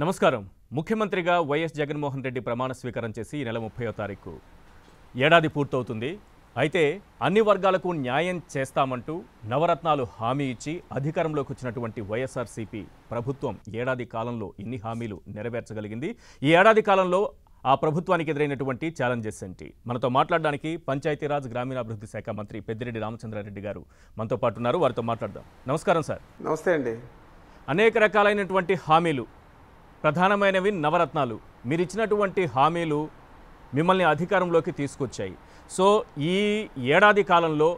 నమస్కారం ముఖ్యమంత్రిగా వైఎస్ జగన్మోహన్ రెడ్డి ప్రమాణ స్వీకారం చేసి ఈ నెల ముప్పయో తారీఖు ఏడాది పూర్తవుతుంది అయితే అన్ని వర్గాలకు న్యాయం చేస్తామంటూ నవరత్నాలు హామీ ఇచ్చి అధికారంలోకి వచ్చినటువంటి వైఎస్ఆర్సీపీ ప్రభుత్వం ఏడాది కాలంలో ఇన్ని హామీలు నెరవేర్చగలిగింది ఈ ఏడాది కాలంలో ఆ ప్రభుత్వానికి ఎదురైనటువంటి ఛాలెంజెస్ ఏంటి మనతో మాట్లాడడానికి పంచాయతీరాజ్ గ్రామీణాభివృద్ధి శాఖ మంత్రి పెద్దిరెడ్డి రామచంద్రారెడ్డి గారు మనతో పాటు ఉన్నారు వారితో మాట్లాడదాం నమస్కారం సార్ నమస్తే అండి అనేక రకాలైనటువంటి హామీలు ప్రధానమైనవి నవరత్నాలు మీరు ఇచ్చినటువంటి హామీలు మిమ్మల్ని అధికారంలోకి తీసుకొచ్చాయి సో ఈ ఏడాది కాలంలో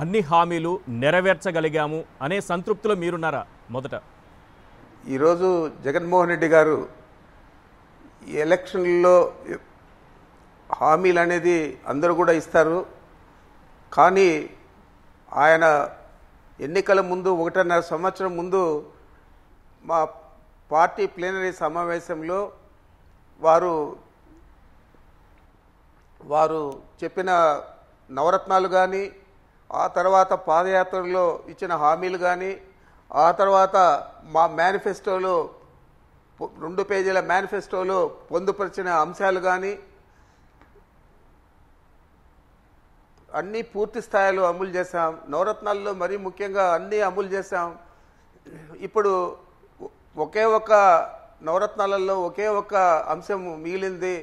అన్ని హామీలు నెరవేర్చగలిగాము అనే సంతృప్తిలో మీరున్నారా మొదట ఈరోజు జగన్మోహన్ రెడ్డి గారు ఎలక్షన్లో హామీలు అనేది అందరూ కూడా ఇస్తారు కానీ ఆయన ఎన్నికల ముందు ఒకటిన్నర సంవత్సరం ముందు మా పార్టీ ప్లీనరీ సమావేశంలో వారు వారు చెప్పిన నవరత్నాలు కానీ ఆ తర్వాత పాదయాత్రలో ఇచ్చిన హామీలు కానీ ఆ తర్వాత మా మేనిఫెస్టోలో రెండు పేజీల మేనిఫెస్టోలో పొందుపరిచిన అంశాలు కానీ అన్నీ పూర్తి స్థాయిలో అమలు చేశాం నవరత్నాల్లో మరీ ముఖ్యంగా అన్నీ అమలు చేశాం ఇప్పుడు ఒకే ఒక నవరత్నాలలో ఒకే ఒక అంశం మిగిలింది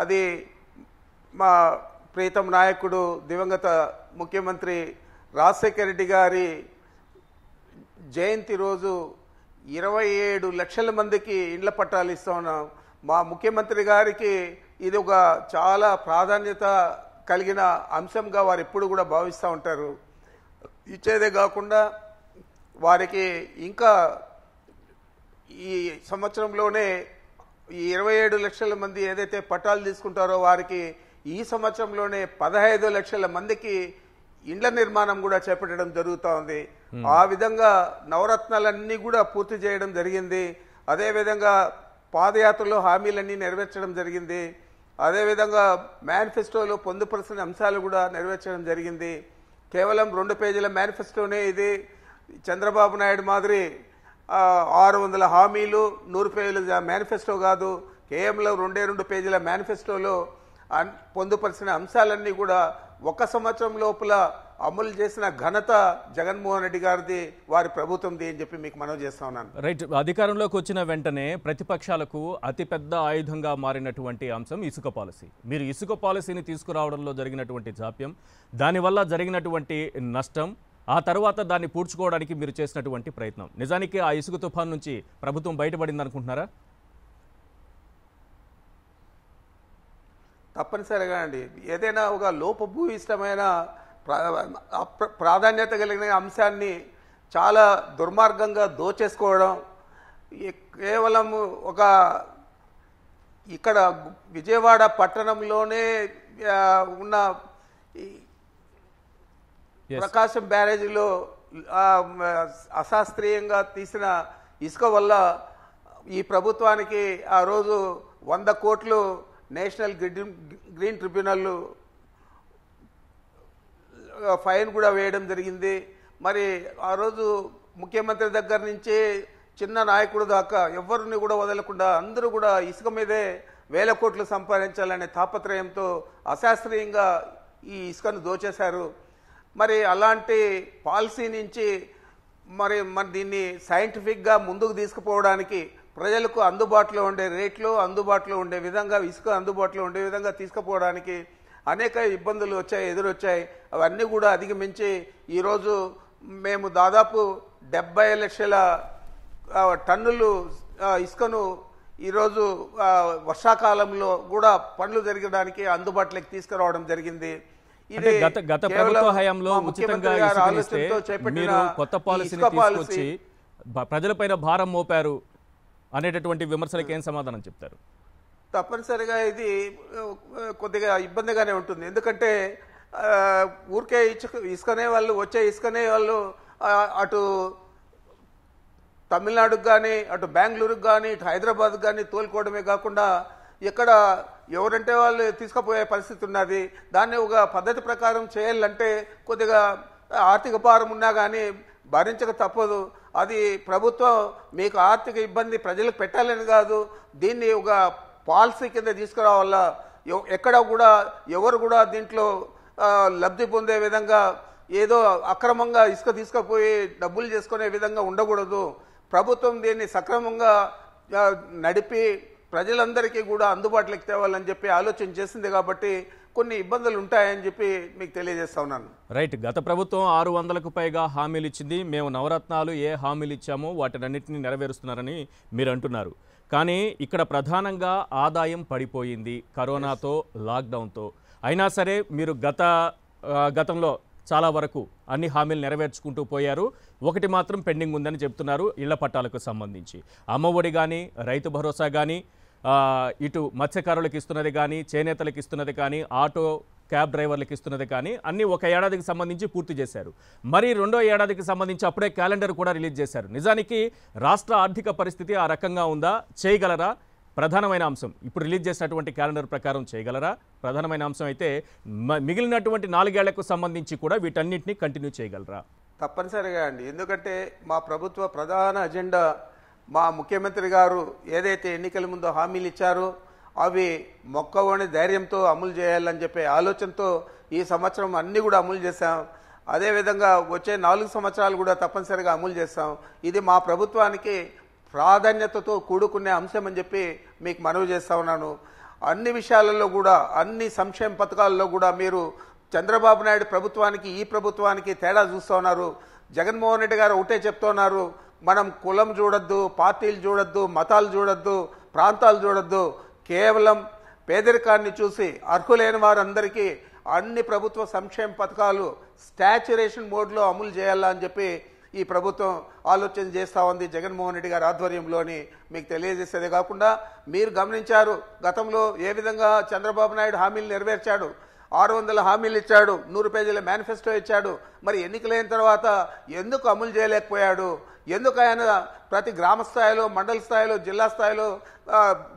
అది మా ప్రీతం నాయకుడు దివంగత ముఖ్యమంత్రి రాజశేఖర రెడ్డి గారి జయంతి రోజు ఇరవై ఏడు లక్షల మందికి ఇండ్ల పట్టాలు ఇస్తున్నాం మా ముఖ్యమంత్రి గారికి ఇది ఒక చాలా ప్రాధాన్యత కలిగిన అంశంగా వారు ఎప్పుడు కూడా భావిస్తూ ఉంటారు ఇచ్చేదే కాకుండా వారికి ఇంకా ఈ సంవత్సరంలోనే ఈ ఇరవై ఏడు లక్షల మంది ఏదైతే పట్టాలు తీసుకుంటారో వారికి ఈ సంవత్సరంలోనే పదహైదు లక్షల మందికి ఇండ్ల నిర్మాణం కూడా చేపట్టడం జరుగుతూ ఉంది ఆ విధంగా నవరత్నాలన్నీ కూడా పూర్తి చేయడం జరిగింది అదేవిధంగా పాదయాత్రలో హామీలన్నీ నెరవేర్చడం జరిగింది అదేవిధంగా మేనిఫెస్టోలో పొందుపరిచిన అంశాలు కూడా నెరవేర్చడం జరిగింది కేవలం రెండు పేజీల మేనిఫెస్టోనే ఇది చంద్రబాబు నాయుడు మాదిరి ఆరు వందల హామీలు నూరు పేజీల మేనిఫెస్టో కాదు కేఎంలో రెండే రెండు పేజీల మేనిఫెస్టోలో పొందుపరిచిన అంశాలన్నీ కూడా ఒక సంవత్సరం లోపల అమలు చేసిన ఘనత జగన్మోహన్ రెడ్డి గారిది వారి ప్రభుత్వంది అని చెప్పి మీకు మనవి చేస్తా ఉన్నాను రైట్ అధికారంలోకి వచ్చిన వెంటనే ప్రతిపక్షాలకు అతిపెద్ద ఆయుధంగా మారినటువంటి అంశం ఇసుక పాలసీ మీరు ఇసుక పాలసీని తీసుకురావడంలో జరిగినటువంటి జాప్యం దానివల్ల జరిగినటువంటి నష్టం ఆ తర్వాత దాన్ని పూడ్చుకోవడానికి మీరు చేసినటువంటి ప్రయత్నం నిజానికి ఆ ఇసుక తుఫాన్ నుంచి ప్రభుత్వం బయటపడింది అనుకుంటున్నారా తప్పనిసరిగా అండి ఏదైనా ఒక లోపభూయిష్టమైన ప్రాధాన్యత కలిగిన అంశాన్ని చాలా దుర్మార్గంగా దోచేసుకోవడం కేవలం ఒక ఇక్కడ విజయవాడ పట్టణంలోనే ఉన్న ప్రకాశం బ్యారేజీలో అశాస్త్రీయంగా తీసిన ఇసుక వల్ల ఈ ప్రభుత్వానికి ఆ రోజు వంద కోట్లు national green green tribunal fine కూడా వేయడం జరిగింది మరి ఆ రోజు ముఖ్యమంత్రి దగ్గర నుంచి చిన్న నాయకుడు దాకా ఎవరిని కూడా వదలకుండా అందరూ కూడా ఇసుక మీదే వేల కోట్లు సంపాదించాలనే తాపత్రయంతో అశాస్త్రీయంగా ఈ ఇసుకను దోచేశారు మరి అలాంటి పాలసీ నుంచి మరి మరి దీన్ని సైంటిఫిక్గా ముందుకు తీసుకుపోవడానికి ప్రజలకు అందుబాటులో ఉండే రేట్లు అందుబాటులో ఉండే విధంగా ఇసుక అందుబాటులో ఉండే విధంగా తీసుకుపోవడానికి అనేక ఇబ్బందులు వచ్చాయి ఎదురొచ్చాయి అవన్నీ కూడా అధిగమించి ఈరోజు మేము దాదాపు డెబ్బై లక్షల టన్నులు ఇసుకను ఈరోజు వర్షాకాలంలో కూడా పనులు జరగడానికి అందుబాటులోకి తీసుకురావడం జరిగింది ఇది గత గత ప్రభుత్వ హయాంలో ఉచితంగా మీరు కొత్త పాలసీని తీసుకొచ్చి ప్రజలపైన భారం మోపారు అనేటటువంటి విమర్శలకు ఏం సమాధానం చెప్తారు తప్పనిసరిగా ఇది కొద్దిగా ఇబ్బందిగానే ఉంటుంది ఎందుకంటే ఊరికే ఇసుకనే వాళ్ళు వచ్చే ఇసుకనే వాళ్ళు అటు తమిళనాడుకు కానీ అటు బెంగళూరుకు కానీ ఇటు హైదరాబాద్కు కానీ తోలుకోవడమే కాకుండా ఎక్కడ ఎవరంటే వాళ్ళు తీసుకుపోయే పరిస్థితి ఉన్నది దాన్ని ఒక పద్ధతి ప్రకారం చేయాలంటే కొద్దిగా ఆర్థిక భారం ఉన్నా కానీ భరించక తప్పదు అది ప్రభుత్వం మీకు ఆర్థిక ఇబ్బంది ప్రజలకు పెట్టాలని కాదు దీన్ని ఒక పాలసీ కింద తీసుకురావాల ఎక్కడ కూడా ఎవరు కూడా దీంట్లో లబ్ధి పొందే విధంగా ఏదో అక్రమంగా ఇసుక తీసుకుపోయి డబ్బులు చేసుకునే విధంగా ఉండకూడదు ప్రభుత్వం దీన్ని సక్రమంగా నడిపి ప్రజలందరికీ కూడా అందుబాటులోకి తేవాలని చెప్పి ఆలోచన చేసింది కాబట్టి కొన్ని ఇబ్బందులు ఉంటాయని చెప్పి మీకు తెలియజేస్తా ఉన్నాను రైట్ గత ప్రభుత్వం ఆరు వందలకు పైగా హామీలు ఇచ్చింది మేము నవరత్నాలు ఏ హామీలు ఇచ్చామో వాటినన్నింటినీ నెరవేరుస్తున్నారని మీరు అంటున్నారు కానీ ఇక్కడ ప్రధానంగా ఆదాయం పడిపోయింది కరోనాతో లాక్డౌన్తో అయినా సరే మీరు గత గతంలో చాలా వరకు అన్ని హామీలు నెరవేర్చుకుంటూ పోయారు ఒకటి మాత్రం పెండింగ్ ఉందని చెప్తున్నారు ఇళ్ల పట్టాలకు సంబంధించి అమ్మఒడి కానీ రైతు భరోసా కానీ ఇటు మత్స్యకారులకు ఇస్తున్నది కానీ చేనేతలకు ఇస్తున్నది కానీ ఆటో క్యాబ్ డ్రైవర్లకు ఇస్తున్నది కానీ అన్నీ ఒక ఏడాదికి సంబంధించి పూర్తి చేశారు మరి రెండో ఏడాదికి సంబంధించి అప్పుడే క్యాలెండర్ కూడా రిలీజ్ చేశారు నిజానికి రాష్ట్ర ఆర్థిక పరిస్థితి ఆ రకంగా ఉందా చేయగలరా ప్రధానమైన అంశం ఇప్పుడు రిలీజ్ చేసినటువంటి క్యాలెండర్ ప్రకారం చేయగలరా ప్రధానమైన అంశం అయితే మిగిలినటువంటి నాలుగేళ్లకు సంబంధించి కూడా వీటన్నింటినీ కంటిన్యూ చేయగలరా తప్పనిసరిగా అండి ఎందుకంటే మా ప్రభుత్వ ప్రధాన అజెండా మా ముఖ్యమంత్రి గారు ఏదైతే ఎన్నికల ముందు హామీలు ఇచ్చారో అవి మొక్కవని ధైర్యంతో అమలు చేయాలని చెప్పే ఆలోచనతో ఈ సంవత్సరం అన్నీ కూడా అమలు చేశాం అదేవిధంగా వచ్చే నాలుగు సంవత్సరాలు కూడా తప్పనిసరిగా అమలు చేస్తాం ఇది మా ప్రభుత్వానికి ప్రాధాన్యతతో కూడుకునే అంశం అని చెప్పి మీకు మనవి చేస్తా ఉన్నాను అన్ని విషయాలలో కూడా అన్ని సంక్షేమ పథకాల్లో కూడా మీరు చంద్రబాబు నాయుడు ప్రభుత్వానికి ఈ ప్రభుత్వానికి తేడా చూస్తూ ఉన్నారు జగన్మోహన్ రెడ్డి గారు ఒకటే చెప్తున్నారు మనం కులం చూడొద్దు పార్టీలు చూడొద్దు మతాలు చూడొద్దు ప్రాంతాలు చూడొద్దు కేవలం పేదరికాన్ని చూసి అర్హులైన వారందరికీ అన్ని ప్రభుత్వ సంక్షేమ పథకాలు స్టాచ్యురేషన్ మోడ్లో అమలు చేయాలా అని చెప్పి ఈ ప్రభుత్వం ఆలోచన చేస్తూ ఉంది జగన్మోహన్ రెడ్డి గారి ఆధ్వర్యంలోని మీకు తెలియజేసేదే కాకుండా మీరు గమనించారు గతంలో ఏ విధంగా చంద్రబాబు నాయుడు హామీలు నెరవేర్చాడు ఆరు వందల హామీలు ఇచ్చాడు నూరు పేజీల మేనిఫెస్టో ఇచ్చాడు మరి ఎన్నికలైన తర్వాత ఎందుకు అమలు చేయలేకపోయాడు ఎందుకైనా ప్రతి గ్రామ స్థాయిలో మండల స్థాయిలో జిల్లా స్థాయిలో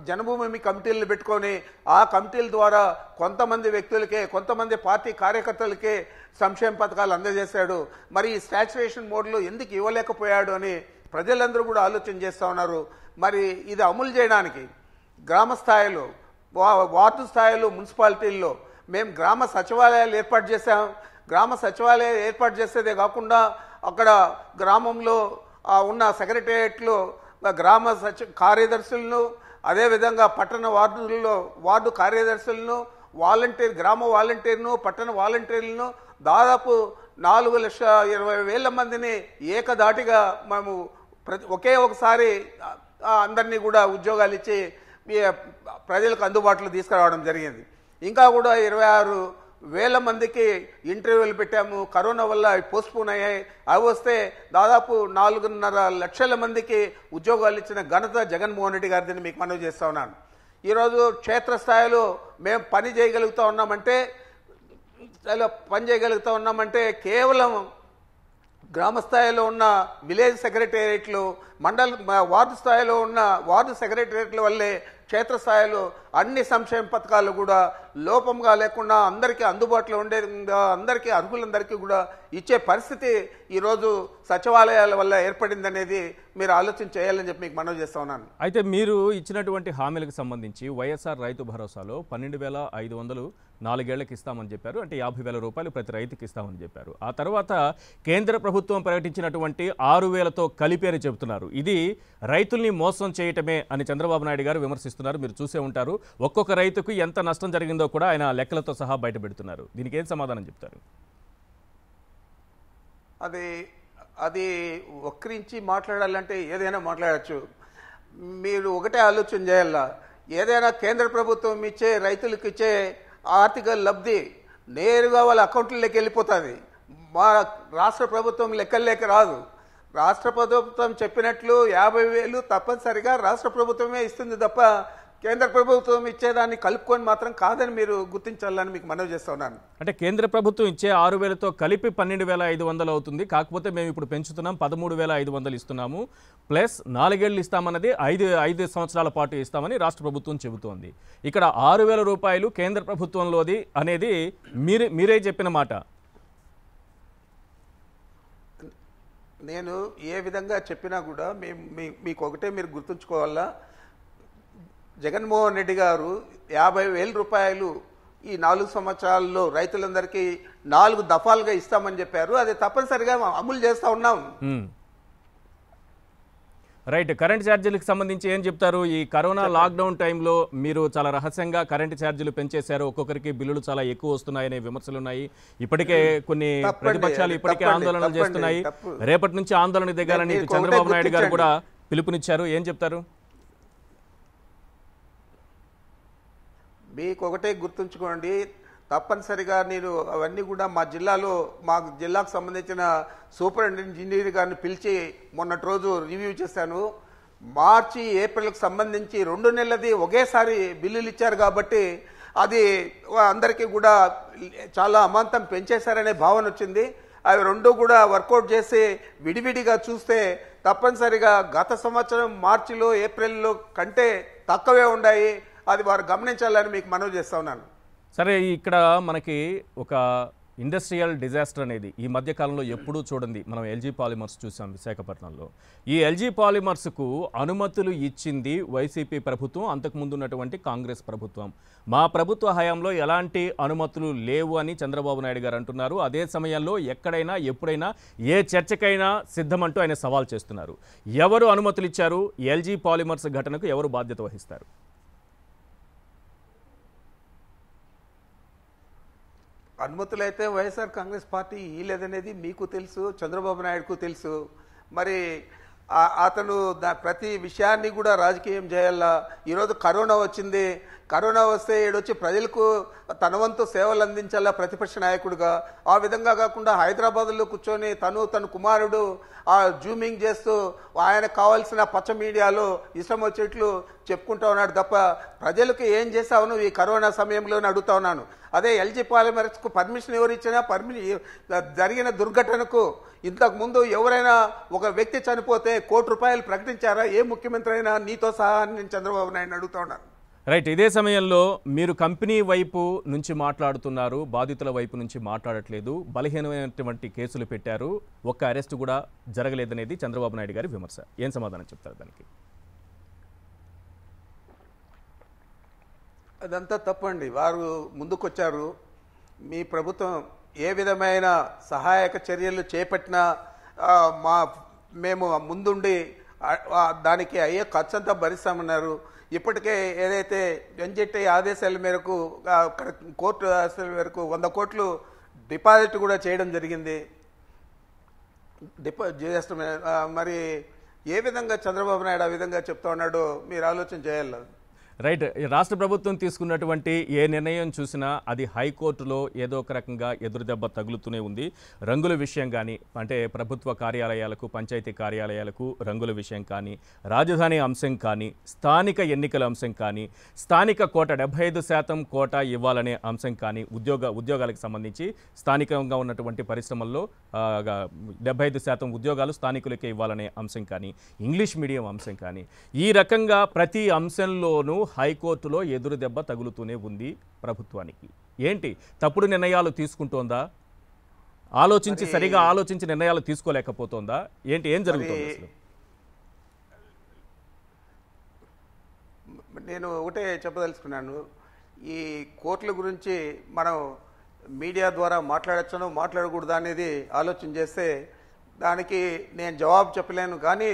జనభూమి కమిటీలను పెట్టుకొని ఆ కమిటీల ద్వారా కొంతమంది వ్యక్తులకే కొంతమంది పార్టీ కార్యకర్తలకే సంక్షేమ పథకాలు అందజేశాడు మరి ఈ స్టాచ్యురేషన్ మోడ్లో ఎందుకు ఇవ్వలేకపోయాడు అని ప్రజలందరూ కూడా ఆలోచన చేస్తూ ఉన్నారు మరి ఇది అమలు చేయడానికి గ్రామ స్థాయిలో వార్డు స్థాయిలో మున్సిపాలిటీల్లో మేము గ్రామ సచివాలయాలు ఏర్పాటు చేశాం గ్రామ సచివాలయాలు ఏర్పాటు చేసేదే కాకుండా అక్కడ గ్రామంలో ఉన్న సెక్రటేరియట్లో గ్రామ సచి కార్యదర్శులను అదేవిధంగా పట్టణ వార్డులలో వార్డు కార్యదర్శులను వాలంటీర్ గ్రామ వాలంటీర్ను పట్టణ వాలంటీర్లను దాదాపు నాలుగు లక్ష ఇరవై వేల మందిని ఏకధాటిగా మేము ప్రతి ఒకే ఒకసారి అందరినీ కూడా ఉద్యోగాలు ఇచ్చి ప్రజలకు అందుబాటులో తీసుకురావడం జరిగింది ఇంకా కూడా ఇరవై ఆరు వేల మందికి ఇంటర్వ్యూలు పెట్టాము కరోనా వల్ల పోస్ట్పోన్ అయ్యాయి అవి వస్తే దాదాపు నాలుగున్నర లక్షల మందికి ఉద్యోగాలు ఇచ్చిన ఘనత జగన్మోహన్ రెడ్డి దీన్ని మీకు మనవి చేస్తూ ఉన్నాను ఈరోజు క్షేత్రస్థాయిలో మేము పని చేయగలుగుతూ ఉన్నామంటే చాలా పని చేయగలుగుతూ ఉన్నామంటే కేవలం గ్రామ స్థాయిలో ఉన్న విలేజ్ సెక్రటేరియట్లు మండల వార్డు స్థాయిలో ఉన్న వార్డు సెక్రటేరియట్ల వల్లే క్షేత్రస్థాయిలో అన్ని సంక్షేమ పథకాలు కూడా లోపంగా లేకుండా అందరికీ అందుబాటులో ఉండే అందరికీ అర్హులందరికీ కూడా ఇచ్చే పరిస్థితి ఈరోజు సచివాలయాల వల్ల ఏర్పడిందనేది మీరు ఆలోచన చేయాలని చెప్పి మీకు మనవి చేస్తా ఉన్నాను అయితే మీరు ఇచ్చినటువంటి హామీలకు సంబంధించి వైఎస్ఆర్ రైతు భరోసాలో పన్నెండు వేల ఐదు వందలు నాలుగేళ్లకు ఇస్తామని చెప్పారు అంటే యాభై వేల రూపాయలు ప్రతి రైతుకి ఇస్తామని చెప్పారు ఆ తర్వాత కేంద్ర ప్రభుత్వం ప్రకటించినటువంటి ఆరు వేలతో అని చెబుతున్నారు ఇది రైతుల్ని మోసం చేయటమే అని చంద్రబాబు నాయుడు గారు విమర్శిస్తున్నారు మీరు చూసే ఉంటారు ఒక్కొక్క రైతుకు ఎంత నష్టం జరిగిందో కూడా ఆయన లెక్కలతో సహా బయటపెడుతున్నారు దీనికి ఏం సమాధానం చెప్తారు అది అది ఒక్కరించి మాట్లాడాలంటే ఏదైనా మాట్లాడచ్చు మీరు ఒకటే ఆలోచన చేయాలా ఏదైనా కేంద్ర ప్రభుత్వం ఇచ్చే రైతులకు ఇచ్చే ఆర్థిక లబ్ధి నేరుగా వాళ్ళ అకౌంట్లోకి వెళ్ళిపోతుంది మా రాష్ట్ర ప్రభుత్వం లెక్కలేక రాదు రాష్ట్ర ప్రభుత్వం చెప్పినట్లు యాభై వేలు తప్పనిసరిగా రాష్ట్ర ప్రభుత్వమే ఇస్తుంది తప్ప కేంద్ర ప్రభుత్వం ఇచ్చేదాన్ని కలుపుకొని మాత్రం కాదని మీరు గుర్తించాలని మీకు మనవి చేస్తా ఉన్నాను అంటే కేంద్ర ప్రభుత్వం ఇచ్చే ఆరు వేలతో కలిపి పన్నెండు వేల ఐదు వందలు అవుతుంది కాకపోతే మేము ఇప్పుడు పెంచుతున్నాం పదమూడు వేల ఐదు వందలు ఇస్తున్నాము ప్లస్ నాలుగేళ్లు ఇస్తామన్నది ఐదు ఐదు సంవత్సరాల పాటు ఇస్తామని రాష్ట్ర ప్రభుత్వం చెబుతోంది ఇక్కడ ఆరు వేల రూపాయలు కేంద్ర ప్రభుత్వంలోది అనేది మీరే మీరే చెప్పిన మాట నేను ఏ విధంగా చెప్పినా కూడా మేము మీకు ఒకటే మీరు గుర్తుంచుకోవాలా జగన్మోహన్ రెడ్డి గారు యాభై వేల రూపాయలు ఈ నాలుగు సంవత్సరాల్లో రైతులందరికీ నాలుగు దఫాలుగా ఇస్తామని చెప్పారు అది తప్పనిసరిగా అమలు చేస్తూ ఉన్నాం రైట్ కరెంట్ ఛార్జీలకు సంబంధించి ఏం చెప్తారు ఈ కరోనా లాక్డౌన్ టైంలో మీరు చాలా రహస్యంగా కరెంట్ ఛార్జీలు పెంచేశారు ఒక్కొక్కరికి బిల్లులు చాలా ఎక్కువ వస్తున్నాయనే విమర్శలు ఉన్నాయి ఇప్పటికే కొన్ని ప్రతిపక్షాలు ఇప్పటికే ఆందోళనలు చేస్తున్నాయి రేపటి నుంచి ఆందోళన దిగాలని చంద్రబాబు నాయుడు గారు కూడా పిలుపునిచ్చారు ఏం చెప్తారు మీకు ఒకటే గుర్తుంచుకోండి తప్పనిసరిగా నేను అవన్నీ కూడా మా జిల్లాలో మా జిల్లాకు సంబంధించిన సూపరింటెండెంట్ ఇంజనీర్ గారిని పిలిచి మొన్నటి రోజు రివ్యూ చేశాను మార్చి ఏప్రిల్కి సంబంధించి రెండు నెలలది ఒకేసారి బిల్లులు ఇచ్చారు కాబట్టి అది అందరికీ కూడా చాలా అమాంతం పెంచేశారనే భావన వచ్చింది అవి రెండు కూడా వర్కౌట్ చేసి విడివిడిగా చూస్తే తప్పనిసరిగా గత సంవత్సరం మార్చిలో ఏప్రిల్లో కంటే తక్కువే ఉన్నాయి అది వారు గమనించాలని మీకు మనవి చేస్తా ఉన్నాను సరే ఇక్కడ మనకి ఒక ఇండస్ట్రియల్ డిజాస్టర్ అనేది ఈ మధ్యకాలంలో ఎప్పుడూ చూడండి మనం ఎల్జీ పాలిమర్స్ చూసాం విశాఖపట్నంలో ఈ ఎల్జీ పాలిమర్స్కు అనుమతులు ఇచ్చింది వైసీపీ ప్రభుత్వం అంతకుముందు ఉన్నటువంటి కాంగ్రెస్ ప్రభుత్వం మా ప్రభుత్వ హయాంలో ఎలాంటి అనుమతులు లేవు అని చంద్రబాబు నాయుడు గారు అంటున్నారు అదే సమయంలో ఎక్కడైనా ఎప్పుడైనా ఏ చర్చకైనా సిద్ధమంటూ ఆయన సవాల్ చేస్తున్నారు ఎవరు అనుమతులు ఇచ్చారు ఎల్జీ పాలిమర్స్ ఘటనకు ఎవరు బాధ్యత వహిస్తారు అనుమతులైతే వైఎస్ఆర్ కాంగ్రెస్ పార్టీ లేదనేది మీకు తెలుసు చంద్రబాబు నాయుడుకు తెలుసు మరి అతను ప్రతి విషయాన్ని కూడా రాజకీయం చేయాలా ఈరోజు కరోనా వచ్చింది కరోనా వస్తే ఏడొచ్చి ప్రజలకు తన వంతు సేవలు అందించాలా ప్రతిపక్ష నాయకుడిగా ఆ విధంగా కాకుండా హైదరాబాద్లో కూర్చొని తను తన కుమారుడు ఆ జూమింగ్ చేస్తూ ఆయన కావాల్సిన పచ్చ మీడియాలో ఇష్టం వచ్చేట్లు చెప్పుకుంటా ఉన్నాడు తప్ప ప్రజలకు ఏం చేశావును ఈ కరోనా సమయంలోనే అడుగుతా ఉన్నాను అదే ఎల్జీ పాలమర్స్కు పర్మిషన్ ఎవరు ఇచ్చినా పర్మిషన్ జరిగిన దుర్ఘటనకు ఇంతకుముందు ఎవరైనా ఒక వ్యక్తి చనిపోతే కోటి రూపాయలు ప్రకటించారా ఏ ముఖ్యమంత్రి అయినా నీతో సహా నేను చంద్రబాబు నాయుడు అడుగుతా ఉన్నాను రైట్ ఇదే సమయంలో మీరు కంపెనీ వైపు నుంచి మాట్లాడుతున్నారు బాధితుల వైపు నుంచి మాట్లాడట్లేదు బలహీనమైనటువంటి కేసులు పెట్టారు ఒక్క అరెస్ట్ కూడా జరగలేదనేది చంద్రబాబు నాయుడు గారి విమర్శ ఏం సమాధానం చెప్తారు దానికి అదంతా తప్పండి వారు ముందుకొచ్చారు మీ ప్రభుత్వం ఏ విధమైన సహాయక చర్యలు చేపట్టినా మా మేము ముందుండి దానికి అయ్యే ఖర్చంతా భరిస్తామన్నారు ఇప్పటికే ఏదైతే ఎన్జెట్టి ఆదేశాల మేరకు కోర్టు ఆదేశాల మేరకు వంద కోట్లు డిపాజిట్ కూడా చేయడం జరిగింది డిపా మరి ఏ విధంగా చంద్రబాబు నాయుడు ఆ విధంగా చెప్తా ఉన్నాడో మీరు ఆలోచన చేయాలి రైట్ రాష్ట్ర ప్రభుత్వం తీసుకున్నటువంటి ఏ నిర్ణయం చూసినా అది హైకోర్టులో ఏదో ఒక రకంగా ఎదురుదెబ్బ తగులుతూనే ఉంది రంగుల విషయం కానీ అంటే ప్రభుత్వ కార్యాలయాలకు పంచాయతీ కార్యాలయాలకు రంగుల విషయం కానీ రాజధాని అంశం కానీ స్థానిక ఎన్నికల అంశం కానీ స్థానిక కోట డెబ్బై ఐదు శాతం కోట ఇవ్వాలనే అంశం కానీ ఉద్యోగ ఉద్యోగాలకు సంబంధించి స్థానికంగా ఉన్నటువంటి పరిశ్రమల్లో డెబ్బై ఐదు శాతం ఉద్యోగాలు స్థానికులకే ఇవ్వాలనే అంశం కానీ ఇంగ్లీష్ మీడియం అంశం కానీ ఈ రకంగా ప్రతి అంశంలోనూ హైకోర్టులో ఎదురుదెబ్బ తగులుతూనే ఉంది ప్రభుత్వానికి ఏంటి తప్పుడు నిర్ణయాలు తీసుకుంటోందా ఆలోచించి సరిగా ఆలోచించి నిర్ణయాలు తీసుకోలేకపోతుందా ఏంటి ఏం జరుగుతుంది అసలు నేను ఒకటే చెప్పదలుచుకున్నాను ఈ కోర్టుల గురించి మనం మీడియా ద్వారా మాట్లాడచ్చను మాట్లాడకూడదు అనేది ఆలోచన చేస్తే దానికి నేను జవాబు చెప్పలేను కానీ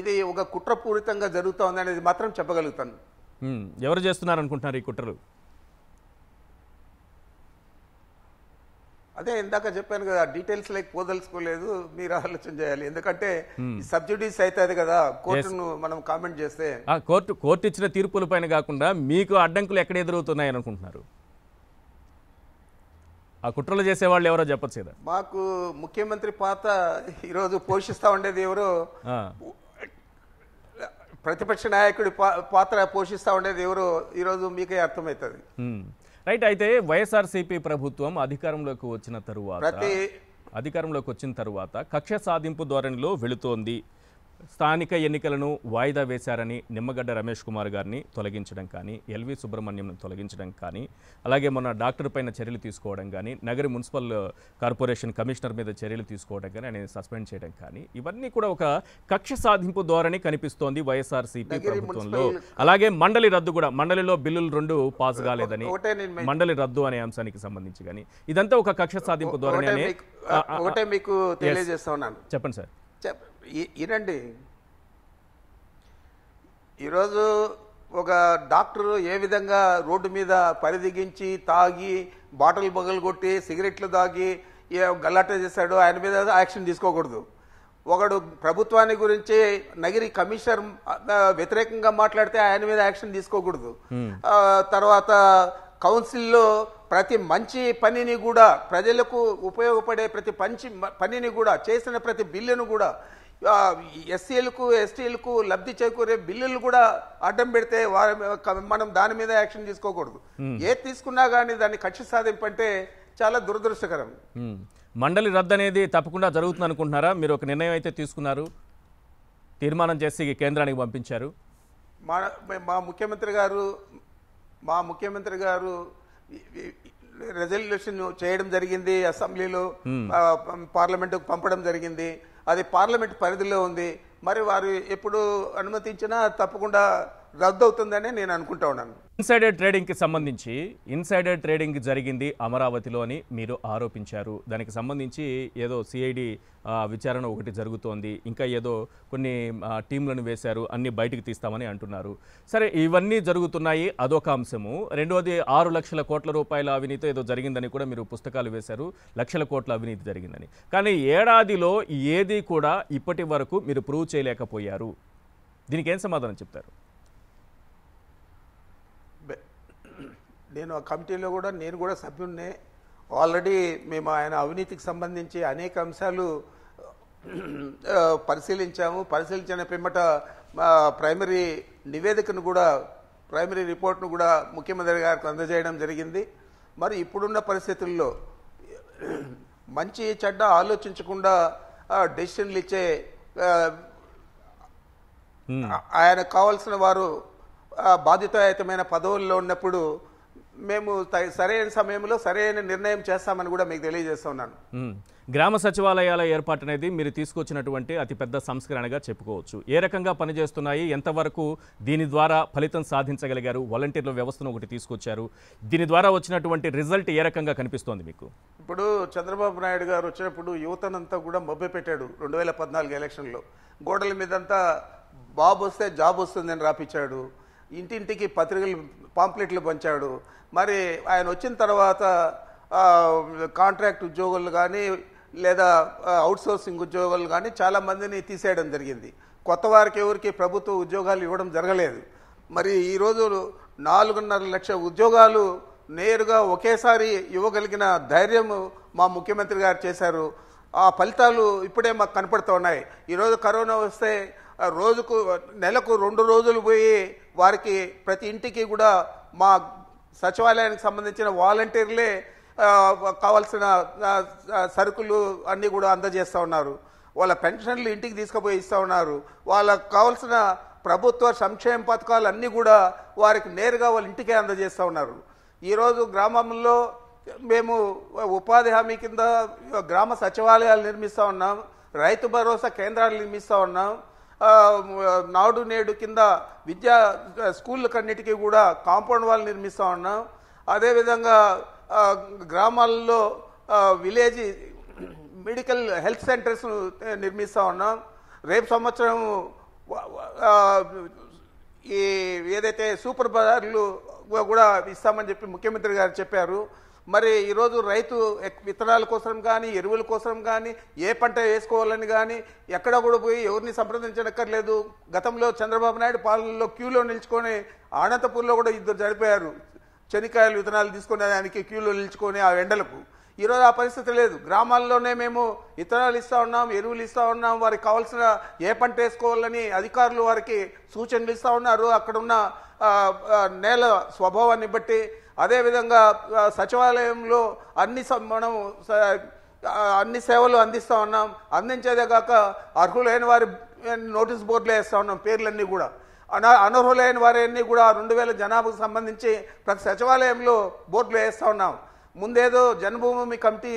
ఇది ఒక కుట్రపూరితంగా జరుగుతోంది అనేది మాత్రం చెప్పగలుగుతాను ఎవరు చేస్తున్నారు అనుకుంటున్నారు ఈ కుట్రలు అదే ఇందాక చెప్పాను కదా డీటెయిల్స్ లైక్ పోదలుచుకోలేదు మీరు ఆలోచన చేయాలి ఎందుకంటే సబ్సిడీస్ అవుతుంది కదా కోర్టును మనం కామెంట్ చేస్తే కోర్టు కోర్టు ఇచ్చిన తీర్పుల పైన కాకుండా మీకు అడ్డంకులు ఎక్కడ ఎదురవుతున్నాయని అనుకుంటున్నారు ఆ కుట్రలు చేసేవాళ్ళు ఎవరో చెప్పచ్చు కదా మాకు ముఖ్యమంత్రి పాత ఈరోజు పోషిస్తా ఉండేది ఎవరో ప్రతిపక్ష నాయకుడి పాత్ర పోషిస్తూ ఉండేది ఎవరు ఈరోజు మీకే అర్థమవుతుంది రైట్ అయితే వైఎస్ఆర్సీపీ ప్రభుత్వం అధికారంలోకి వచ్చిన తరువాత అధికారంలోకి వచ్చిన తరువాత కక్ష సాధింపు ధోరణిలో వెళుతోంది స్థానిక ఎన్నికలను వాయిదా వేశారని నిమ్మగడ్డ రమేష్ కుమార్ గారిని తొలగించడం కానీ ఎల్వి సుబ్రహ్మణ్యంను తొలగించడం కానీ అలాగే మొన్న డాక్టర్ పైన చర్యలు తీసుకోవడం కానీ నగర మున్సిపల్ కార్పొరేషన్ కమిషనర్ మీద చర్యలు తీసుకోవడం కానీ ఆయన సస్పెండ్ చేయడం కానీ ఇవన్నీ కూడా ఒక కక్ష సాధింపు ధోరణి కనిపిస్తోంది వైఎస్ఆర్సీపీ ప్రభుత్వంలో అలాగే మండలి రద్దు కూడా మండలిలో బిల్లులు రెండు పాస్ కాలేదని మండలి రద్దు అనే అంశానికి సంబంధించి కానీ ఇదంతా ఒక కక్ష సాధింపు ధోరణి అని మీకు చెప్పండి సార్ ఏనండి ఈరోజు ఒక డాక్టరు ఏ విధంగా రోడ్డు మీద పరిదిగించి తాగి బాటిల్ బగలు కొట్టి సిగరెట్లు తాగి గల్లాట చేశాడు ఆయన మీద యాక్షన్ తీసుకోకూడదు ఒకడు ప్రభుత్వాన్ని గురించి నగిరి కమిషనర్ వ్యతిరేకంగా మాట్లాడితే ఆయన మీద యాక్షన్ తీసుకోకూడదు తర్వాత కౌన్సిల్లో ప్రతి మంచి పనిని కూడా ప్రజలకు ఉపయోగపడే ప్రతి మంచి పనిని కూడా చేసిన ప్రతి బిల్లును కూడా ఎస్సీలకు ఎస్టీలకు లబ్ధి చేకూరే బిల్లులు కూడా అడ్డం పెడితే వారి మనం దాని మీద యాక్షన్ తీసుకోకూడదు ఏ తీసుకున్నా కానీ దాన్ని కక్ష సాధింపంటే చాలా దురదృష్టకరం మండలి రద్దు అనేది తప్పకుండా జరుగుతుంది అనుకుంటున్నారా మీరు ఒక నిర్ణయం అయితే తీసుకున్నారు తీర్మానం చేసి కేంద్రానికి పంపించారు మా ముఖ్యమంత్రి గారు మా ముఖ్యమంత్రి గారు రెజల్యూషన్ చేయడం జరిగింది అసెంబ్లీలో పార్లమెంటుకు పంపడం జరిగింది అది పార్లమెంట్ పరిధిలో ఉంది మరి వారు ఎప్పుడు అనుమతించినా తప్పకుండా రద్దు రద్దవుతుందని నేను అనుకుంటా ఉన్నాను ఇన్సైడర్ ట్రేడింగ్కి సంబంధించి ఇన్సైడర్ ట్రేడింగ్ జరిగింది అమరావతిలో అని మీరు ఆరోపించారు దానికి సంబంధించి ఏదో సిఐడి విచారణ ఒకటి జరుగుతోంది ఇంకా ఏదో కొన్ని టీంలను వేశారు అన్ని బయటికి తీస్తామని అంటున్నారు సరే ఇవన్నీ జరుగుతున్నాయి అదొక అంశము రెండవది ఆరు లక్షల కోట్ల రూపాయల అవినీతి ఏదో జరిగిందని కూడా మీరు పుస్తకాలు వేశారు లక్షల కోట్ల అవినీతి జరిగిందని కానీ ఏడాదిలో ఏది కూడా ఇప్పటి వరకు మీరు ప్రూవ్ చేయలేకపోయారు దీనికి ఏం సమాధానం చెప్తారు నేను ఆ కమిటీలో కూడా నేను కూడా సభ్యున్నే ఆల్రెడీ మేము ఆయన అవినీతికి సంబంధించి అనేక అంశాలు పరిశీలించాము పరిశీలించిన పిమ్మట మా ప్రైమరీ నివేదికను కూడా ప్రైమరీ రిపోర్ట్ను కూడా ముఖ్యమంత్రి గారికి అందజేయడం జరిగింది మరి ఇప్పుడున్న పరిస్థితుల్లో మంచి చెడ్డ ఆలోచించకుండా డెసిషన్లు ఇచ్చే ఆయనకు కావాల్సిన వారు బాధ్యతాయుతమైన పదవుల్లో ఉన్నప్పుడు మేము సరైన సమయంలో సరైన నిర్ణయం చేస్తామని కూడా మీకు తెలియజేస్తున్నాను గ్రామ సచివాలయాల ఏర్పాటు అనేది మీరు తీసుకొచ్చినటువంటి అతిపెద్ద సంస్కరణగా చెప్పుకోవచ్చు ఏ రకంగా పనిచేస్తున్నాయి ఎంతవరకు దీని ద్వారా ఫలితం సాధించగలిగారు వాలంటీర్ల వ్యవస్థను ఒకటి తీసుకొచ్చారు దీని ద్వారా వచ్చినటువంటి రిజల్ట్ ఏ రకంగా కనిపిస్తోంది మీకు ఇప్పుడు చంద్రబాబు నాయుడు గారు వచ్చినప్పుడు యువతనంతా కూడా పెట్టాడు రెండు వేల పద్నాలుగు ఎలక్షన్లో గోడల మీదంతా బాబు వస్తే జాబ్ వస్తుందని రాపించాడు ఇంటింటికి పత్రికలు పాంప్లెట్లు పంచాడు మరి ఆయన వచ్చిన తర్వాత కాంట్రాక్ట్ ఉద్యోగులు కానీ లేదా అవుట్సోర్సింగ్ ఉద్యోగాలు కానీ చాలామందిని తీసేయడం జరిగింది కొత్త వారికి ఎవరికి ప్రభుత్వ ఉద్యోగాలు ఇవ్వడం జరగలేదు మరి ఈరోజు నాలుగున్నర లక్ష ఉద్యోగాలు నేరుగా ఒకేసారి ఇవ్వగలిగిన ధైర్యం మా ముఖ్యమంత్రి గారు చేశారు ఆ ఫలితాలు ఇప్పుడే మాకు కనపడుతూ ఉన్నాయి ఈరోజు కరోనా వస్తే రోజుకు నెలకు రెండు రోజులు పోయి వారికి ప్రతి ఇంటికి కూడా మా సచివాలయానికి సంబంధించిన వాలంటీర్లే కావాల్సిన సరుకులు అన్నీ కూడా అందజేస్తూ ఉన్నారు వాళ్ళ పెన్షన్లు ఇంటికి తీసుకుపోయి ఇస్తూ ఉన్నారు వాళ్ళకు కావాల్సిన ప్రభుత్వ సంక్షేమ పథకాలు అన్నీ కూడా వారికి నేరుగా వాళ్ళ ఇంటికే అందజేస్తూ ఉన్నారు ఈరోజు గ్రామంలో మేము ఉపాధి హామీ కింద గ్రామ సచివాలయాలు నిర్మిస్తూ ఉన్నాం రైతు భరోసా కేంద్రాలు నిర్మిస్తూ ఉన్నాం నాడు నేడు కింద విద్యా స్కూళ్ళకన్నిటికీ కూడా కాంపౌండ్ వాళ్ళు నిర్మిస్తూ ఉన్నాం అదేవిధంగా గ్రామాల్లో విలేజ్ మెడికల్ హెల్త్ సెంటర్స్ నిర్మిస్తూ ఉన్నాం రేపు సంవత్సరం ఈ ఏదైతే సూపర్ బజార్లు కూడా ఇస్తామని చెప్పి ముఖ్యమంత్రి గారు చెప్పారు మరి ఈరోజు రైతు విత్తనాల కోసం కానీ ఎరువుల కోసం కానీ ఏ పంట వేసుకోవాలని కానీ ఎక్కడ కూడా పోయి ఎవరిని సంప్రదించనక్కర్లేదు గతంలో చంద్రబాబు నాయుడు పాలనలో క్యూలో నిలుచుకొని అనంతపూర్లో కూడా ఇద్దరు చనిపోయారు చెనికాయలు విత్తనాలు తీసుకునే దానికి క్యూలో నిల్చుకొని ఆ ఎండలకు ఈరోజు ఆ పరిస్థితి లేదు గ్రామాల్లోనే మేము విత్తనాలు ఇస్తూ ఉన్నాం ఎరువులు ఇస్తూ ఉన్నాం వారికి కావాల్సిన ఏ పంట వేసుకోవాలని అధికారులు వారికి సూచనలు ఇస్తూ ఉన్నారు అక్కడున్న నేల స్వభావాన్ని బట్టి అదేవిధంగా సచివాలయంలో అన్ని మనం అన్ని సేవలు అందిస్తూ ఉన్నాం అందించేదే కాక అర్హులైన వారి నోటీస్ బోర్డులు వేస్తూ ఉన్నాం పేర్లన్నీ కూడా అనర్హులైన వారన్నీ కూడా రెండు వేల జనాభాకు సంబంధించి ప్రతి సచివాలయంలో బోర్డులు వేస్తూ ఉన్నాం ముందేదో జన్మభూమి కమిటీ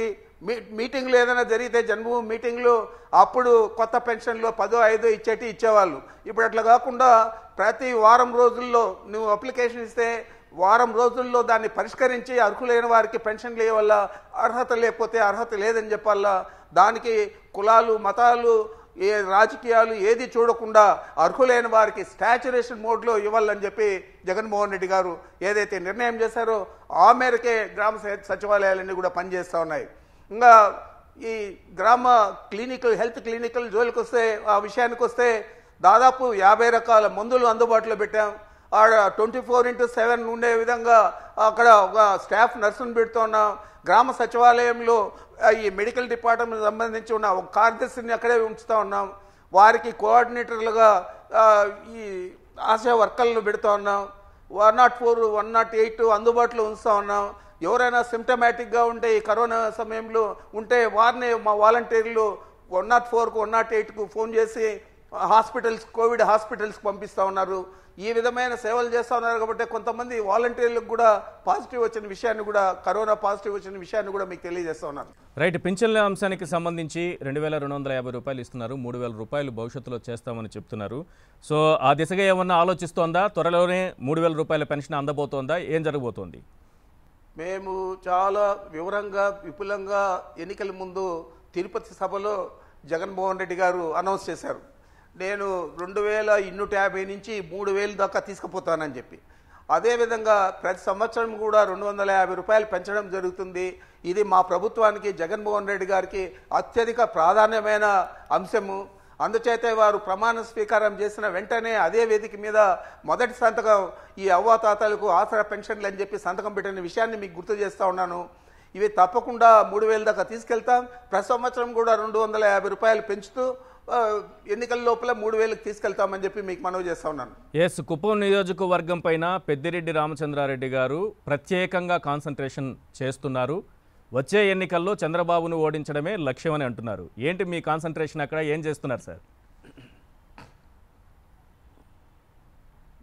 మీ మీటింగ్లు ఏదైనా జరిగితే జన్మభూమి మీటింగ్లు అప్పుడు కొత్త పెన్షన్లు పదో ఐదో ఇచ్చేటి ఇచ్చేవాళ్ళు ఇప్పుడు అట్లా కాకుండా ప్రతి వారం రోజుల్లో నువ్వు అప్లికేషన్ ఇస్తే వారం రోజుల్లో దాన్ని పరిష్కరించి అర్హులైన వారికి పెన్షన్లు ఇవ్వాల అర్హత లేకపోతే అర్హత లేదని చెప్పాలా దానికి కులాలు మతాలు ఏ రాజకీయాలు ఏది చూడకుండా అర్హులైన వారికి స్టాచురేషన్ మోడ్లో ఇవ్వాలని చెప్పి జగన్మోహన్ రెడ్డి గారు ఏదైతే నిర్ణయం చేశారో ఆ మేరకే గ్రామ సచివాలయాలన్నీ కూడా పనిచేస్తూ ఉన్నాయి ఇంకా ఈ గ్రామ క్లినికల్ హెల్త్ క్లినికల్ జోలికి వస్తే ఆ విషయానికి వస్తే దాదాపు యాభై రకాల మందులు అందుబాటులో పెట్టాం ఆడ ట్వంటీ ఫోర్ ఇంటూ సెవెన్ ఉండే విధంగా అక్కడ ఒక స్టాఫ్ నర్సును పెడుతున్నాం గ్రామ సచివాలయంలో ఈ మెడికల్ డిపార్ట్మెంట్ సంబంధించి ఉన్న ఒక కార్యదర్శిని అక్కడే ఉంచుతూ ఉన్నాం వారికి కోఆర్డినేటర్లుగా ఈ ఆశా వర్కర్లను పెడుతూ ఉన్నాం one nought four one nought eight అందుబాటులో ఉంచుతూ ఉన్నాం ఎవరైనా సిమ్టమాటిక్గా ఉంటే ఈ కరోనా సమయంలో ఉంటే వారిని మా వాలంటీర్లు వన్ నాట్ ఫోర్కు వన్ నాట్ ఎయిట్కు ఫోన్ చేసి హాస్పిటల్స్ కోవిడ్ హాస్పిటల్స్కి పంపిస్తూ ఉన్నారు ఈ విధమైన సేవలు చేస్తూ ఉన్నారు కాబట్టి కొంతమంది వాలంటీర్లకు కూడా పాజిటివ్ వచ్చిన విషయాన్ని కూడా కరోనా పాజిటివ్ వచ్చిన విషయాన్ని కూడా మీకు తెలియజేస్తూ ఉన్నారు రైట్ పింఛన్ల అంశానికి సంబంధించి రెండు వేల రెండు వందల యాభై రూపాయలు ఇస్తున్నారు మూడు వేల రూపాయలు భవిష్యత్తులో చేస్తామని చెప్తున్నారు సో ఆ దిశగా ఏమన్నా ఆలోచిస్తోందా త్వరలోనే మూడు వేల రూపాయల పెన్షన్ అందబోతోందా ఏం జరగబోతోంది మేము చాలా వివరంగా విపులంగా ఎన్నికల ముందు తిరుపతి సభలో జగన్మోహన్ రెడ్డి గారు అనౌన్స్ చేశారు నేను రెండు వేల ఇన్నూట యాభై నుంచి మూడు వేలు దాకా తీసుకుపోతానని చెప్పి అదేవిధంగా ప్రతి సంవత్సరం కూడా రెండు వందల యాభై రూపాయలు పెంచడం జరుగుతుంది ఇది మా ప్రభుత్వానికి జగన్మోహన్ రెడ్డి గారికి అత్యధిక ప్రాధాన్యమైన అంశము అందుచేతే వారు ప్రమాణ స్వీకారం చేసిన వెంటనే అదే వేదిక మీద మొదటి సంతకం ఈ అవ్వాతాతలకు ఆసరా పెన్షన్లు అని చెప్పి సంతకం పెట్టిన విషయాన్ని మీకు గుర్తు చేస్తూ ఉన్నాను ఇవి తప్పకుండా మూడు వేల దాకా తీసుకెళ్తాం ప్రతి సంవత్సరం కూడా రెండు వందల యాభై రూపాయలు పెంచుతూ ఎన్నికల లోపల మూడు వేలకు తీసుకెళ్తామని చెప్పి మీకు మనవి చేస్తా ఉన్నాను ఎస్ కుప్పం నియోజకవర్గం పైన పెద్దిరెడ్డి రామచంద్రారెడ్డి గారు ప్రత్యేకంగా కాన్సన్ట్రేషన్ చేస్తున్నారు వచ్చే ఎన్నికల్లో చంద్రబాబును ఓడించడమే లక్ష్యం అని అంటున్నారు ఏంటి మీ కాన్సన్ట్రేషన్ అక్కడ ఏం చేస్తున్నారు సార్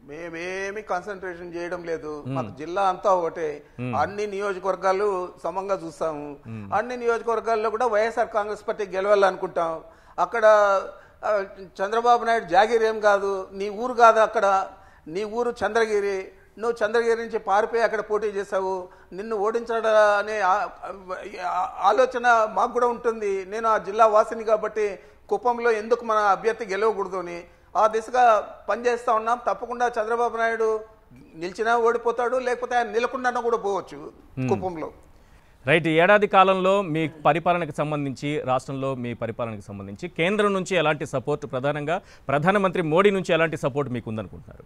మేమేమి కాన్సన్ట్రేషన్ చేయడం లేదు మన జిల్లా అంతా ఒకటే అన్ని నియోజకవర్గాలు సమంగా చూస్తాము అన్ని నియోజకవర్గాల్లో కూడా వైఎస్ఆర్ కాంగ్రెస్ పార్టీ గెలవాలనుకుంటాం అక్కడ చంద్రబాబు నాయుడు జాగిరి ఏం కాదు నీ ఊరు కాదు అక్కడ నీ ఊరు చంద్రగిరి నువ్వు చంద్రగిరి నుంచి పారిపోయి అక్కడ పోటీ చేసావు నిన్ను ఓడించడా అనే ఆలోచన మాకు కూడా ఉంటుంది నేను ఆ జిల్లా వాసిని కాబట్టి కుప్పంలో ఎందుకు మన అభ్యర్థి గెలవకూడదు అని ఆ దిశగా పనిచేస్తూ ఉన్నాం తప్పకుండా చంద్రబాబు నాయుడు నిలిచినా ఓడిపోతాడు లేకపోతే ఆయన నిలకుండా కూడా పోవచ్చు hmm. కుప్పంలో రైట్ ఏడాది కాలంలో మీ పరిపాలనకు సంబంధించి రాష్ట్రంలో మీ పరిపాలనకు సంబంధించి కేంద్రం నుంచి ఎలాంటి సపోర్ట్ ప్రధానంగా ప్రధానమంత్రి మోడీ నుంచి ఎలాంటి సపోర్ట్ మీకు ఉందనుకుంటున్నారు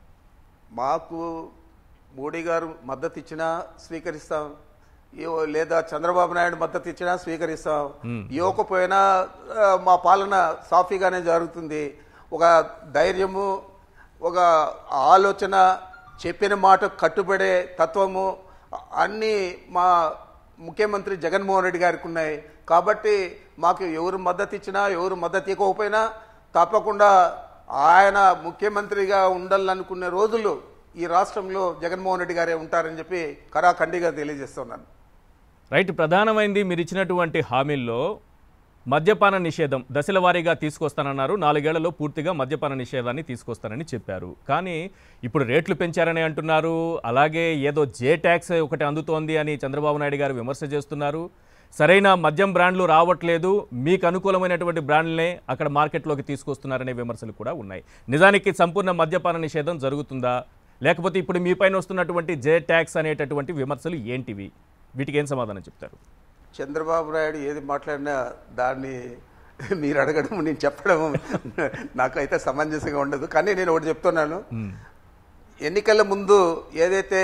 మాకు మోడీ గారు మద్దతు ఇచ్చినా స్వీకరిస్తాం లేదా చంద్రబాబు నాయుడు మద్దతు ఇచ్చినా స్వీకరిస్తాం ఇవ్వకపోయినా మా పాలన సాఫీగానే జరుగుతుంది ఒక ధైర్యము ఒక ఆలోచన చెప్పిన మాట కట్టుబడే తత్వము అన్నీ మా ముఖ్యమంత్రి జగన్మోహన్ రెడ్డి గారికి ఉన్నాయి కాబట్టి మాకు ఎవరు మద్దతు ఇచ్చినా ఎవరు మద్దతు ఇవ్వకపోయినా తప్పకుండా ఆయన ముఖ్యమంత్రిగా ఉండాలనుకునే రోజులు ఈ రాష్ట్రంలో జగన్మోహన్ రెడ్డి గారే ఉంటారని చెప్పి కరాఖండిగా తెలియజేస్తున్నాను రైట్ ప్రధానమైంది మీరు ఇచ్చినటువంటి హామీల్లో మద్యపాన నిషేధం దశల వారీగా తీసుకొస్తానన్నారు నాలుగేళ్లలో పూర్తిగా మద్యపాన నిషేధాన్ని తీసుకొస్తానని చెప్పారు కానీ ఇప్పుడు రేట్లు పెంచారని అంటున్నారు అలాగే ఏదో జే ట్యాక్స్ ఒకటి అందుతోంది అని చంద్రబాబు నాయుడు గారు విమర్శ చేస్తున్నారు సరైన మద్యం బ్రాండ్లు రావట్లేదు మీకు అనుకూలమైనటువంటి బ్రాండ్లనే అక్కడ మార్కెట్లోకి తీసుకొస్తున్నారనే విమర్శలు కూడా ఉన్నాయి నిజానికి సంపూర్ణ మద్యపాన నిషేధం జరుగుతుందా లేకపోతే ఇప్పుడు మీ పైన వస్తున్నటువంటి జే ట్యాక్స్ అనేటటువంటి విమర్శలు ఏంటివి వీటికి ఏం సమాధానం చెప్తారు చంద్రబాబు నాయుడు ఏది మాట్లాడినా దాన్ని మీరు అడగడం నేను చెప్పడం నాకైతే సమంజసంగా ఉండదు కానీ నేను ఒకటి చెప్తున్నాను ఎన్నికల ముందు ఏదైతే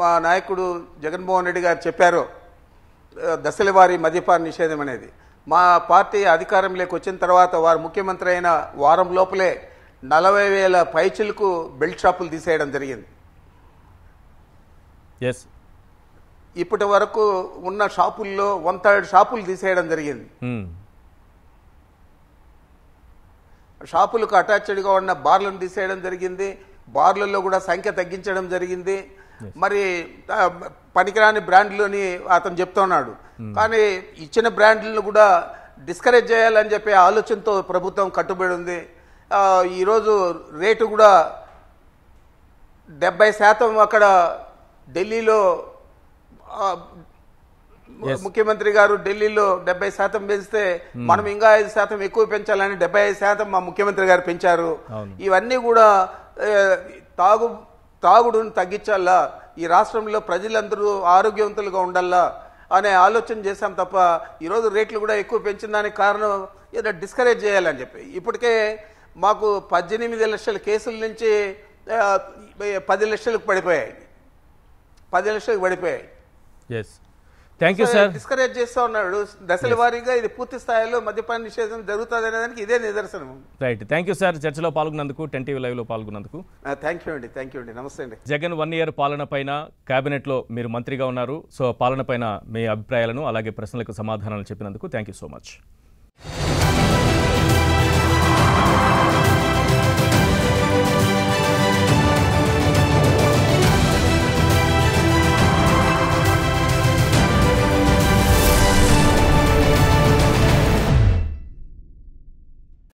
మా నాయకుడు జగన్మోహన్ రెడ్డి గారు చెప్పారో దశలవారి మద్యపాన నిషేధం అనేది మా పార్టీ అధికారంలోకి వచ్చిన తర్వాత వారు ముఖ్యమంత్రి అయిన వారం లోపలే నలభై వేల పైచులకు బెల్ట్ షాపులు తీసేయడం జరిగింది ఎస్ ఇప్పటి వరకు ఉన్న షాపుల్లో వన్ థర్డ్ షాపులు తీసేయడం జరిగింది hmm. షాపులకు అటాచ్డ్గా ఉన్న బార్లను తీసేయడం జరిగింది బార్లలో కూడా సంఖ్య తగ్గించడం జరిగింది మరి పనికిరాని బ్రాండ్లోని అతను చెప్తున్నాడు hmm. కానీ ఇచ్చిన బ్రాండ్లను కూడా డిస్కరేజ్ చేయాలని చెప్పే ఆలోచనతో ప్రభుత్వం కట్టుబడి ఉంది ఈరోజు రేటు కూడా డెబ్బై శాతం అక్కడ ఢిల్లీలో ముఖ్యమంత్రి గారు ఢిల్లీలో డెబ్బై శాతం పెంచితే hmm. మనం ఇంకా ఐదు శాతం ఎక్కువ పెంచాలని డెబ్బై ఐదు శాతం మా ముఖ్యమంత్రి గారు పెంచారు ఇవన్నీ కూడా తాగు తాగుడును తగ్గించాలా ఈ రాష్ట్రంలో ప్రజలందరూ ఆరోగ్యవంతులుగా ఉండాలా అనే ఆలోచన చేశాం తప్ప ఈరోజు రేట్లు కూడా ఎక్కువ పెంచిన దానికి కారణం ఏదో డిస్కరేజ్ చేయాలని చెప్పి ఇప్పటికే మాకు పద్దెనిమిది లక్షల కేసుల నుంచి పది లక్షలకు పడిపోయాయి పది లక్షలకు పడిపోయాయి థ్యాంక్ యూ సార్ డిస్కరేజ్ చేస్తూ ఉన్నాడు దశల వారీగా ఇది పూర్తి స్థాయిలో మద్యపాన నిషేధం జరుగుతుంది దానికి ఇదే నిదర్శనం రైట్ థ్యాంక్ యూ సార్ చర్చలో పాల్గొన్నందుకు టెన్ టీవీ లైవ్లో పాల్గొన్నందుకు థ్యాంక్ యూ అండి థ్యాంక్ యూ అండి నమస్తే అండి జగన్ వన్ ఇయర్ పాలన పైన క్యాబినెట్లో మీరు మంత్రిగా ఉన్నారు సో పాలన పైన మీ అభిప్రాయాలను అలాగే ప్రశ్నలకు సమాధానాలు చెప్పినందుకు థ్యాంక్ సో మచ్